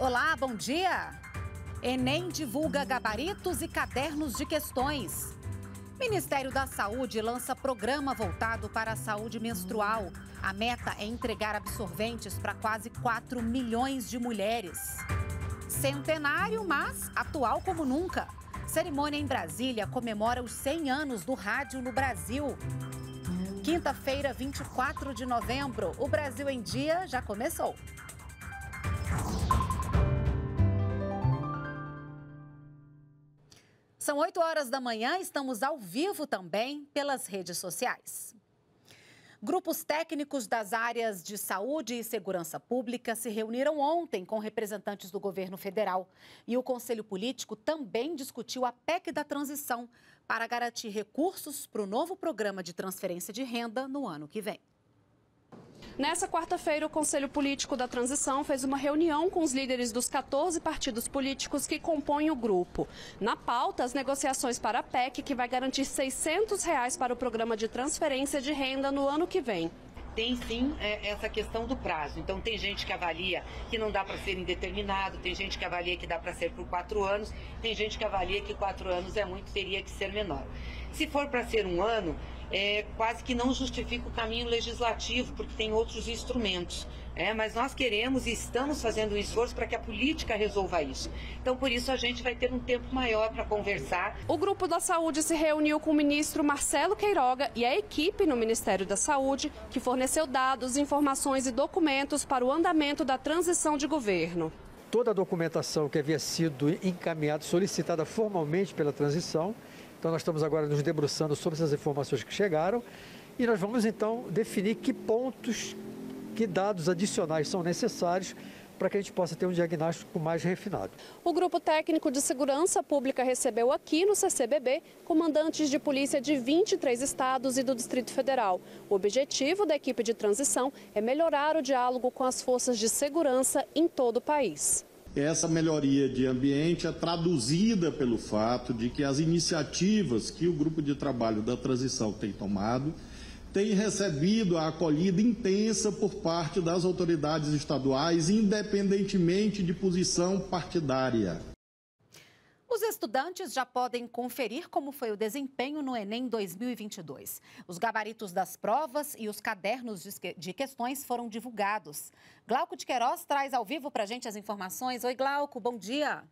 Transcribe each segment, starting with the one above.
Olá, bom dia! Enem divulga gabaritos e cadernos de questões. Ministério da Saúde lança programa voltado para a saúde menstrual. A meta é entregar absorventes para quase 4 milhões de mulheres. Centenário, mas atual como nunca. Cerimônia em Brasília comemora os 100 anos do rádio no Brasil. Quinta-feira, 24 de novembro, o Brasil em Dia já começou. São 8 horas da manhã, estamos ao vivo também pelas redes sociais. Grupos técnicos das áreas de saúde e segurança pública se reuniram ontem com representantes do governo federal. E o Conselho Político também discutiu a PEC da transição para garantir recursos para o novo programa de transferência de renda no ano que vem. Nessa quarta-feira, o Conselho Político da Transição fez uma reunião com os líderes dos 14 partidos políticos que compõem o grupo. Na pauta, as negociações para a PEC, que vai garantir R$ 600 reais para o programa de transferência de renda no ano que vem tem sim é, essa questão do prazo. Então tem gente que avalia que não dá para ser indeterminado, tem gente que avalia que dá para ser por quatro anos, tem gente que avalia que quatro anos é muito, teria que ser menor. Se for para ser um ano, é, quase que não justifica o caminho legislativo, porque tem outros instrumentos. É, mas nós queremos e estamos fazendo um esforço para que a política resolva isso. Então, por isso, a gente vai ter um tempo maior para conversar. O Grupo da Saúde se reuniu com o ministro Marcelo Queiroga e a equipe no Ministério da Saúde, que forneceu dados, informações e documentos para o andamento da transição de governo. Toda a documentação que havia sido encaminhada, solicitada formalmente pela transição, então nós estamos agora nos debruçando sobre essas informações que chegaram e nós vamos então definir que pontos, que dados adicionais são necessários para que a gente possa ter um diagnóstico mais refinado. O Grupo Técnico de Segurança Pública recebeu aqui no CCBB comandantes de polícia de 23 estados e do Distrito Federal. O objetivo da equipe de transição é melhorar o diálogo com as forças de segurança em todo o país. Essa melhoria de ambiente é traduzida pelo fato de que as iniciativas que o grupo de trabalho da transição tem tomado têm recebido a acolhida intensa por parte das autoridades estaduais, independentemente de posição partidária. Os estudantes já podem conferir como foi o desempenho no Enem 2022. Os gabaritos das provas e os cadernos de questões foram divulgados. Glauco de Queiroz traz ao vivo para a gente as informações. Oi, Glauco, bom dia.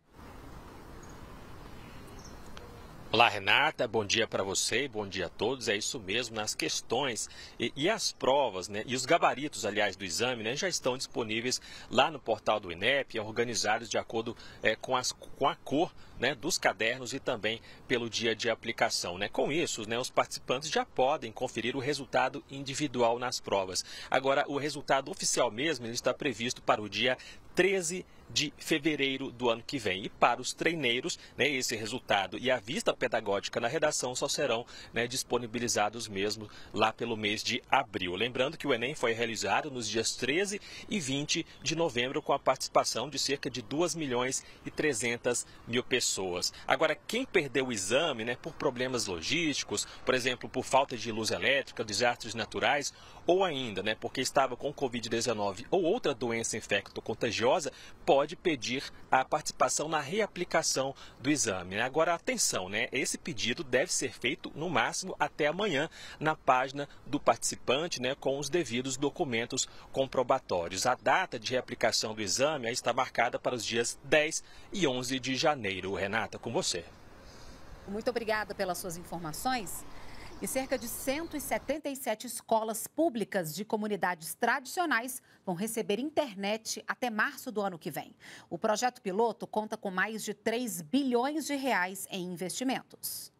Olá, Renata. Bom dia para você e bom dia a todos. É isso mesmo, né? as questões e, e, as provas, né? E os gabaritos, aliás, do exame, né? Já estão disponíveis lá no portal do INEP, organizados de acordo é, com, as, com a cor né, dos cadernos e também pelo dia de aplicação. Né? Com isso, né, os participantes já podem conferir o resultado individual nas provas. Agora, o resultado oficial mesmo ele está previsto para o dia 13 de fevereiro do ano que vem. E para os treineiros, né, esse resultado e a vista pedagógica na redação só serão né, disponibilizados mesmo lá pelo mês de abril. Lembrando que o Enem foi realizado nos dias 13 e 20 de novembro com a participação de cerca de 2 milhões e 300 mil pessoas. Agora, quem perdeu o exame né, por problemas logísticos, por exemplo, por falta de luz elétrica, desastres naturais ou ainda, né, porque estava com Covid-19 ou outra doença infecto-contagiosa, pode pedir a participação na reaplicação do exame. Né? Agora, atenção, né, esse pedido deve ser feito no máximo até amanhã na página do participante, né, com os devidos documentos comprobatórios. A data de reaplicação do exame está marcada para os dias 10 e 11 de janeiro. Renata, com você. Muito obrigada pelas suas informações. E cerca de 177 escolas públicas de comunidades tradicionais vão receber internet até março do ano que vem. O projeto piloto conta com mais de 3 bilhões de reais em investimentos.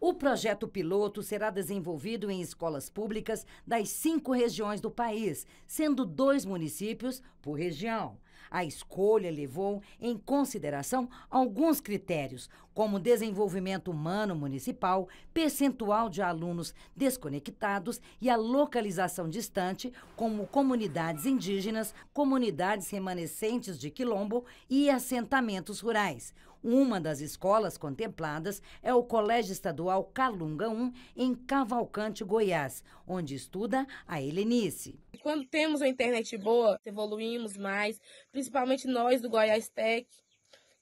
O projeto piloto será desenvolvido em escolas públicas das cinco regiões do país, sendo dois municípios por região. A escolha levou em consideração alguns critérios, como desenvolvimento humano municipal, percentual de alunos desconectados e a localização distante, como comunidades indígenas, comunidades remanescentes de quilombo e assentamentos rurais. Uma das escolas contempladas é o Colégio Estadual Calunga 1, em Cavalcante, Goiás, onde estuda a Helenice. Quando temos a internet boa, evoluímos mais, principalmente nós do Goiás Tech,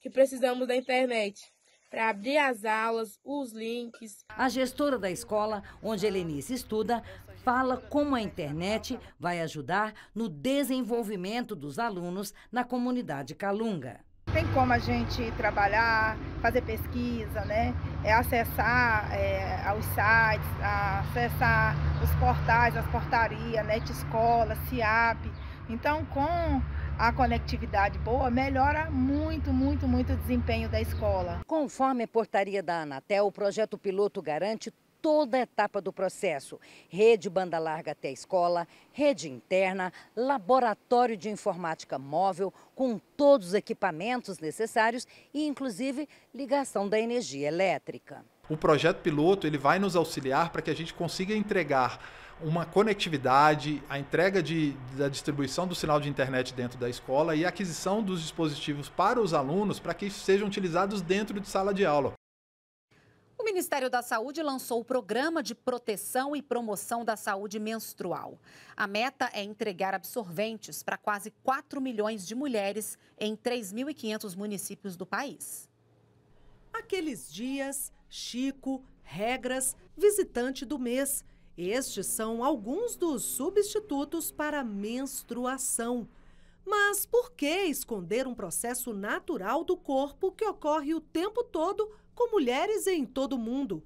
que precisamos da internet para abrir as aulas, os links. A gestora da escola, onde Helenice estuda, fala como a internet vai ajudar no desenvolvimento dos alunos na comunidade Calunga. Tem como a gente trabalhar, fazer pesquisa, né? É acessar é, os sites, acessar os portais, as portarias, NET Escola, CIAP. Então, com a conectividade boa, melhora muito, muito, muito o desempenho da escola. Conforme a portaria da Anatel, o projeto piloto garante toda a etapa do processo: rede banda larga até a escola, rede interna, laboratório de informática móvel com todos os equipamentos necessários e inclusive ligação da energia elétrica. O projeto piloto ele vai nos auxiliar para que a gente consiga entregar uma conectividade, a entrega de, da distribuição do sinal de internet dentro da escola e a aquisição dos dispositivos para os alunos para que sejam utilizados dentro de sala de aula. O Ministério da Saúde lançou o Programa de Proteção e Promoção da Saúde Menstrual. A meta é entregar absorventes para quase 4 milhões de mulheres em 3.500 municípios do país. Aqueles dias, Chico, regras, visitante do mês estes são alguns dos substitutos para menstruação. Mas por que esconder um processo natural do corpo que ocorre o tempo todo com mulheres em todo o mundo?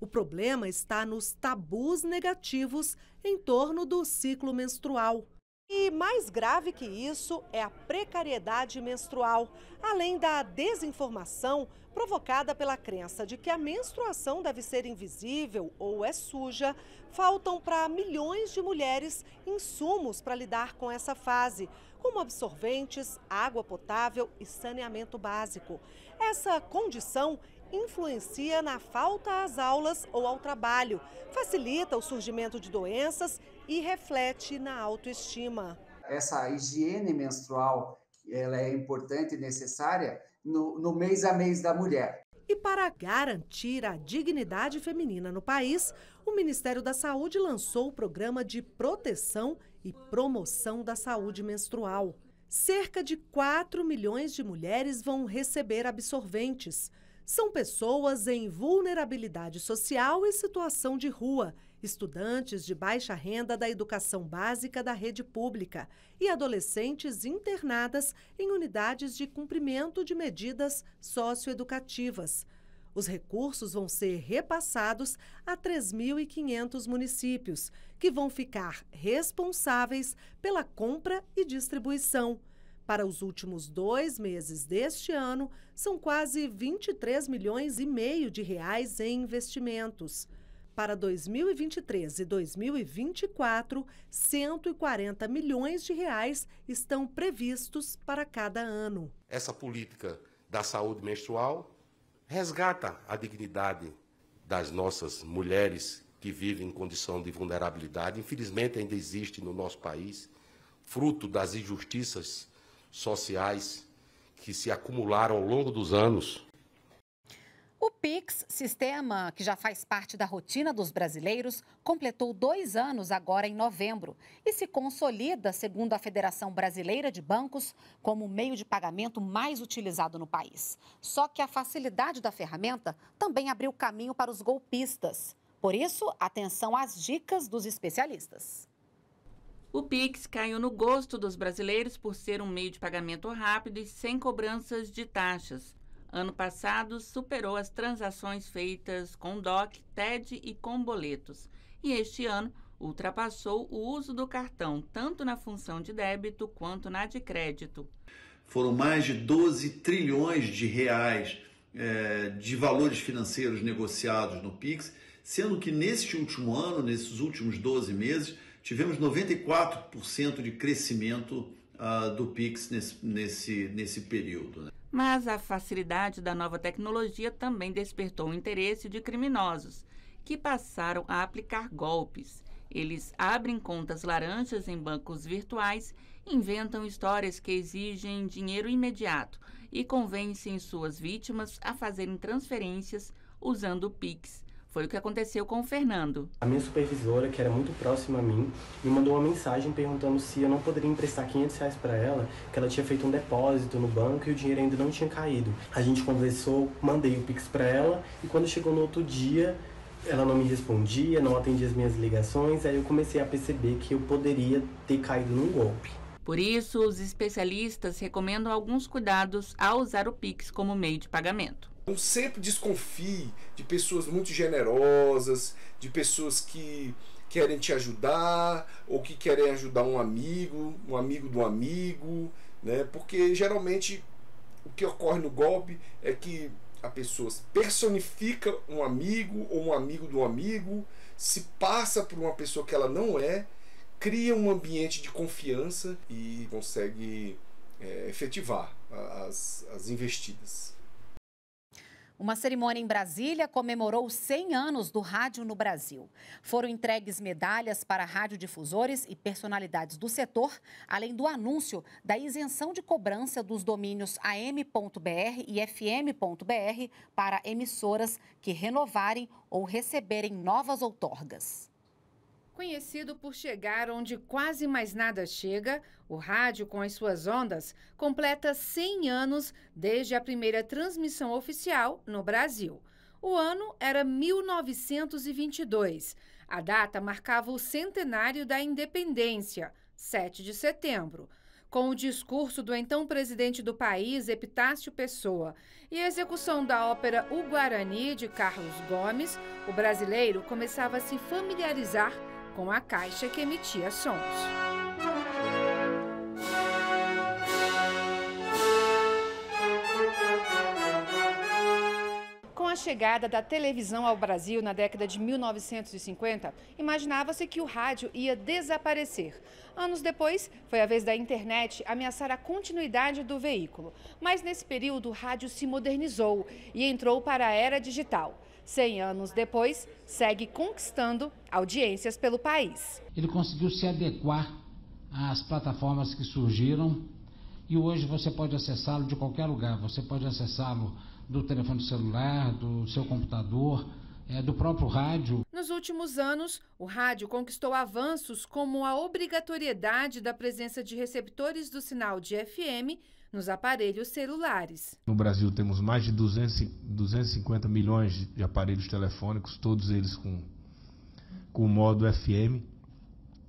O problema está nos tabus negativos em torno do ciclo menstrual. E mais grave que isso é a precariedade menstrual, além da desinformação provocada pela crença de que a menstruação deve ser invisível ou é suja, faltam para milhões de mulheres insumos para lidar com essa fase, como absorventes, água potável e saneamento básico. Essa condição influencia na falta às aulas ou ao trabalho, facilita o surgimento de doenças e reflete na autoestima. Essa higiene menstrual ela é importante e necessária no, no mês a mês da mulher. E para garantir a dignidade feminina no país, o Ministério da Saúde lançou o programa de proteção e promoção da saúde menstrual. Cerca de 4 milhões de mulheres vão receber absorventes. São pessoas em vulnerabilidade social e situação de rua estudantes de baixa renda da educação básica da rede pública e adolescentes internadas em unidades de cumprimento de medidas socioeducativas. Os recursos vão ser repassados a 3.500 municípios, que vão ficar responsáveis pela compra e distribuição. Para os últimos dois meses deste ano, são quase 23 milhões e meio de reais em investimentos. Para 2023 e 2024, 140 milhões de reais estão previstos para cada ano. Essa política da saúde menstrual resgata a dignidade das nossas mulheres que vivem em condição de vulnerabilidade. Infelizmente, ainda existe no nosso país, fruto das injustiças sociais que se acumularam ao longo dos anos. O Pix, sistema que já faz parte da rotina dos brasileiros, completou dois anos agora em novembro e se consolida, segundo a Federação Brasileira de Bancos, como o meio de pagamento mais utilizado no país. Só que a facilidade da ferramenta também abriu caminho para os golpistas. Por isso, atenção às dicas dos especialistas. O Pix caiu no gosto dos brasileiros por ser um meio de pagamento rápido e sem cobranças de taxas. Ano passado, superou as transações feitas com DOC, TED e com boletos. E este ano, ultrapassou o uso do cartão, tanto na função de débito quanto na de crédito. Foram mais de 12 trilhões de reais é, de valores financeiros negociados no Pix, sendo que neste último ano, nesses últimos 12 meses, tivemos 94% de crescimento uh, do Pix nesse, nesse, nesse período. Né? Mas a facilidade da nova tecnologia também despertou o interesse de criminosos, que passaram a aplicar golpes. Eles abrem contas laranjas em bancos virtuais, inventam histórias que exigem dinheiro imediato e convencem suas vítimas a fazerem transferências usando o Pix foi o que aconteceu com o Fernando. A minha supervisora, que era muito próxima a mim, me mandou uma mensagem perguntando se eu não poderia emprestar 500 reais para ela, que ela tinha feito um depósito no banco e o dinheiro ainda não tinha caído. A gente conversou, mandei o Pix para ela e quando chegou no outro dia, ela não me respondia, não atendia as minhas ligações, aí eu comecei a perceber que eu poderia ter caído num golpe. Por isso, os especialistas recomendam alguns cuidados ao usar o Pix como meio de pagamento. Então sempre desconfie de pessoas muito generosas, de pessoas que querem te ajudar ou que querem ajudar um amigo, um amigo do amigo, né? Porque geralmente o que ocorre no golpe é que a pessoa personifica um amigo ou um amigo do amigo, se passa por uma pessoa que ela não é, cria um ambiente de confiança e consegue é, efetivar as, as investidas. Uma cerimônia em Brasília comemorou 100 anos do rádio no Brasil. Foram entregues medalhas para radiodifusores e personalidades do setor, além do anúncio da isenção de cobrança dos domínios am.br e fm.br para emissoras que renovarem ou receberem novas outorgas. Conhecido por chegar onde quase mais nada chega, o rádio com as suas ondas completa 100 anos desde a primeira transmissão oficial no Brasil. O ano era 1922. A data marcava o centenário da independência, 7 de setembro. Com o discurso do então presidente do país, Epitácio Pessoa, e a execução da ópera O Guarani, de Carlos Gomes, o brasileiro começava a se familiarizar com a caixa que emitia sons. Com a chegada da televisão ao Brasil na década de 1950, imaginava-se que o rádio ia desaparecer. Anos depois, foi a vez da internet ameaçar a continuidade do veículo. Mas nesse período, o rádio se modernizou e entrou para a era digital. 100 anos depois, segue conquistando audiências pelo país. Ele conseguiu se adequar às plataformas que surgiram e hoje você pode acessá-lo de qualquer lugar. Você pode acessá-lo do telefone celular, do seu computador é, do próprio rádio. Nos últimos anos, o rádio conquistou avanços como a obrigatoriedade da presença de receptores do sinal de FM nos aparelhos celulares. No Brasil temos mais de 200, 250 milhões de aparelhos telefônicos, todos eles com, com modo FM.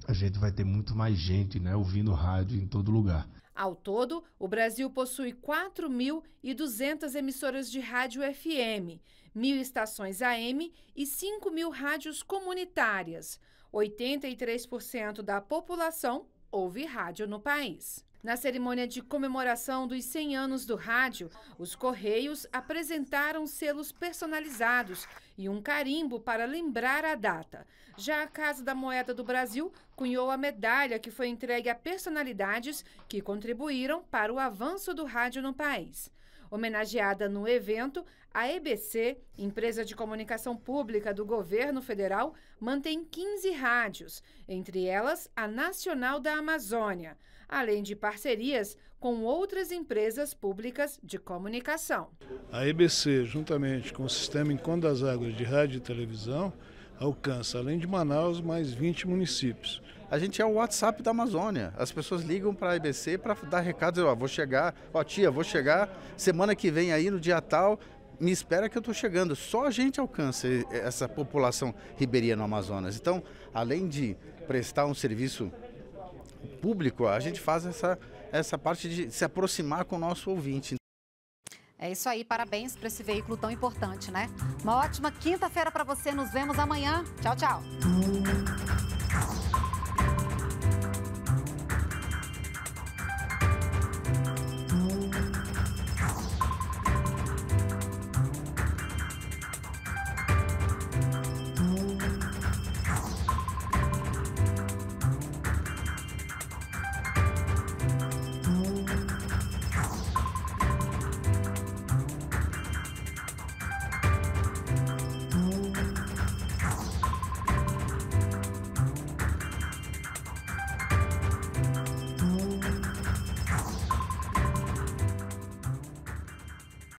A gente vai ter muito mais gente né, ouvindo rádio em todo lugar. Ao todo, o Brasil possui 4.200 emissoras de rádio FM mil estações AM e 5 mil rádios comunitárias. 83% da população ouve rádio no país. Na cerimônia de comemoração dos 100 anos do rádio, os Correios apresentaram selos personalizados e um carimbo para lembrar a data. Já a Casa da Moeda do Brasil cunhou a medalha que foi entregue a personalidades que contribuíram para o avanço do rádio no país. Homenageada no evento, a EBC, empresa de comunicação pública do governo federal, mantém 15 rádios, entre elas a Nacional da Amazônia, além de parcerias com outras empresas públicas de comunicação. A EBC, juntamente com o Sistema Encontro das Águas de Rádio e Televisão, alcança, além de Manaus, mais 20 municípios. A gente é o WhatsApp da Amazônia. As pessoas ligam para a EBC para dar recados. Ó, vou chegar, ó, tia, vou chegar semana que vem aí no dia tal, me espera que eu estou chegando. Só a gente alcança eh, essa população ribeirinha no Amazonas. Então, além de prestar um serviço público, a gente faz essa, essa parte de se aproximar com o nosso ouvinte. É isso aí, parabéns para esse veículo tão importante, né? Uma ótima quinta-feira para você, nos vemos amanhã. Tchau, tchau.